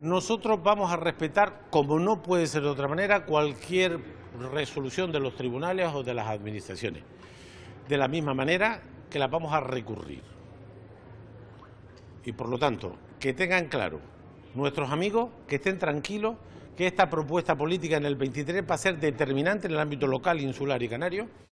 Nosotros vamos a respetar, como no puede ser de otra manera, cualquier resolución de los tribunales o de las administraciones. De la misma manera que las vamos a recurrir. Y por lo tanto, que tengan claro nuestros amigos, que estén tranquilos, que esta propuesta política en el 23 va a ser determinante en el ámbito local, insular y canario.